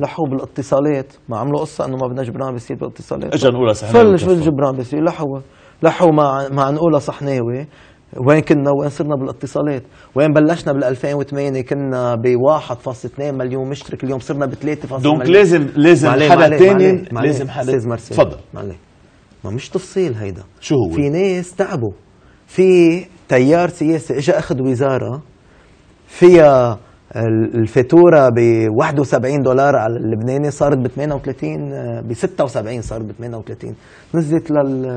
لحقوا بالاتصالات ما عملوا قصه انه ما بدنا جبران بيصير بالاتصالات اجى نقولها صحناوي فلش بالجبران بيصير لحقوا لحقوا مع مع نقولها صحناوي وين كنا وين صرنا بالاتصالات وين بلشنا بال2008 كنا ب 1.2 مليون مشترك اليوم صرنا ب مليون دونك لازم لازم حدا ثاني لازم حدا استاذ تفضل معلي ما مش تفصيل هيدا شو هو في ناس تعبوا في تيار سياسي اجى اخذ وزاره فيها الفاتوره ب 71 دولار على اللبناني صارت ب 38 آه، ب 76 صارت ب 38 نزلت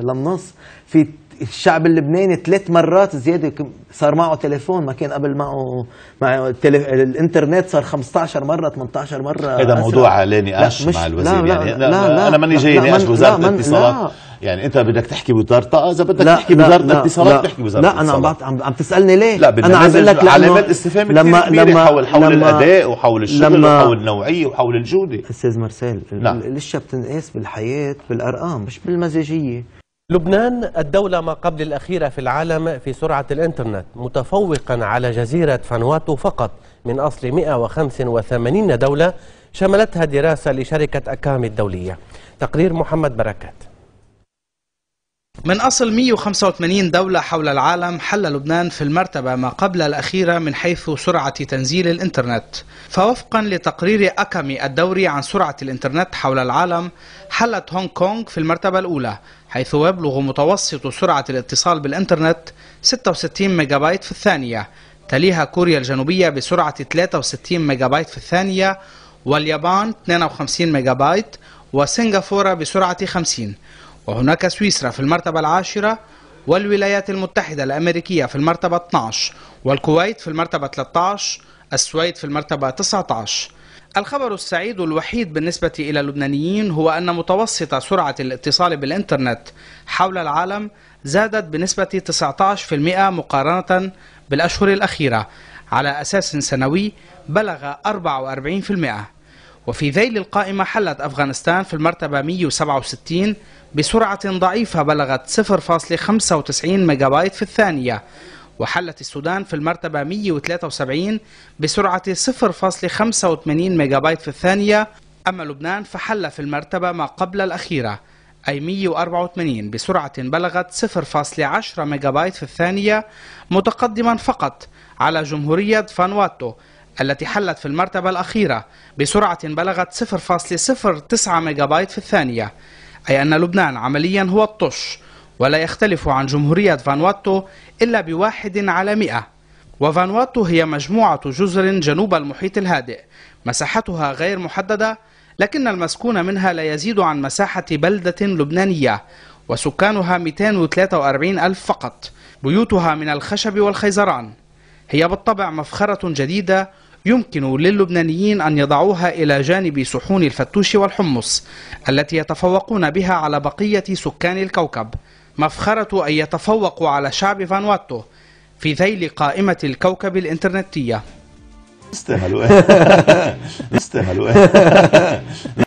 للنص في الشعب اللبناني ثلاث مرات زياده صار معه تليفون ما كان قبل معه مع الانترنت صار 15 مره 18 مره هذا موضوع علاني اش مع الوزير لا يعني لا لا, لا, لا, لا انا ماني جاي ناقش وزاره الاتصالات يعني انت بدك تحكي بوزاره الطاقه اذا بدك لا تحكي بوزاره الاتصالات بتحكي بوزاره الاتصالات لا انا عم عم, تسالني ليه لا انا عم بقول لك علامات استفهام لما لما حول حول لما الاداء وحول الشغل وحول النوعيه وحول الجوده استاذ مرسال نعم. الاشياء بتنقاس بالحياه بالارقام مش بالمزاجيه لبنان الدولة ما قبل الأخيرة في العالم في سرعة الإنترنت متفوقا على جزيرة فانواتو فقط من أصل 185 دولة شملتها دراسة لشركة أكامي الدولية تقرير محمد بركات من أصل 185 دولة حول العالم حل لبنان في المرتبة ما قبل الأخيرة من حيث سرعة تنزيل الإنترنت فوفقا لتقرير أكمي الدوري عن سرعة الإنترنت حول العالم حلت هونغ كونغ في المرتبة الأولى حيث يبلغ متوسط سرعة الاتصال بالإنترنت 66 ميجا بايت في الثانية تليها كوريا الجنوبية بسرعة 63 ميجا بايت في الثانية واليابان 52 ميجا بايت وسنغافورة بسرعة 50 وهناك سويسرا في المرتبة العاشرة والولايات المتحدة الأمريكية في المرتبة 12 والكويت في المرتبة 13 السويد في المرتبة 19 الخبر السعيد الوحيد بالنسبة إلى اللبنانيين هو أن متوسط سرعة الاتصال بالإنترنت حول العالم زادت بنسبة 19% مقارنة بالأشهر الأخيرة على أساس سنوي بلغ 44% وفي ذيل القائمة حلت أفغانستان في المرتبة 167 بسرعة ضعيفة بلغت 0.95 بايت في الثانية وحلت السودان في المرتبة 173 بسرعة 0.85 بايت في الثانية أما لبنان فحل في المرتبة ما قبل الأخيرة أي 184 بسرعة بلغت 0.10 بايت في الثانية متقدما فقط على جمهورية فانواتو التي حلت في المرتبة الأخيرة بسرعة بلغت 0.09 بايت في الثانية أي أن لبنان عمليا هو الطش ولا يختلف عن جمهورية فانواتو إلا بواحد على مئة وفانواتو هي مجموعة جزر جنوب المحيط الهادئ مساحتها غير محددة لكن المسكون منها لا يزيد عن مساحة بلدة لبنانية وسكانها 243 ألف فقط بيوتها من الخشب والخيزران هي بالطبع مفخرة جديدة يمكن للبنانيين أن يضعوها إلى جانب صحون الفتوش والحمص التي يتفوقون بها على بقية سكان الكوكب مفخرة أن يتفوقوا على شعب فانواتو في ذيل قائمة الكوكب الإنترنتية